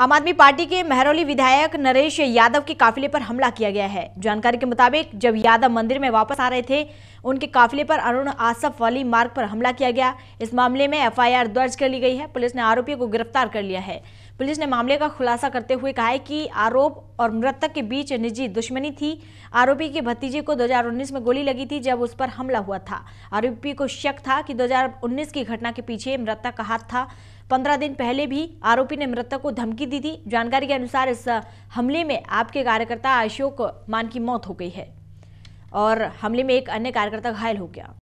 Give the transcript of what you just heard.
आम आदमी पार्टी के महरौली विधायक नरेश यादव के काफिले पर हमला किया गया है जानकारी के मुताबिक जब यादव मंदिर में वापस आ रहे थे उनके काफिले पर अरुण आसफ वाली मार्ग पर हमला किया गया इस मामले में एफआईआर दर्ज कर ली गई है पुलिस ने आरोपियों को गिरफ्तार कर लिया है पुलिस ने मामले का खुलासा करते हुए कहा है कि आरोप और मृतक के बीच निजी दुश्मनी थी आरोपी के भतीजे को 2019 में गोली लगी थी जब उस पर हमला हुआ था आरोपी को शक था कि 2019 की घटना के पीछे मृतक का हाथ था पंद्रह दिन पहले भी आरोपी ने मृतक को धमकी दी थी जानकारी के अनुसार इस हमले में आपके कार्यकर्ता अशोक मान की मौत हो गई है और हमले में एक अन्य कार्यकर्ता घायल हो गया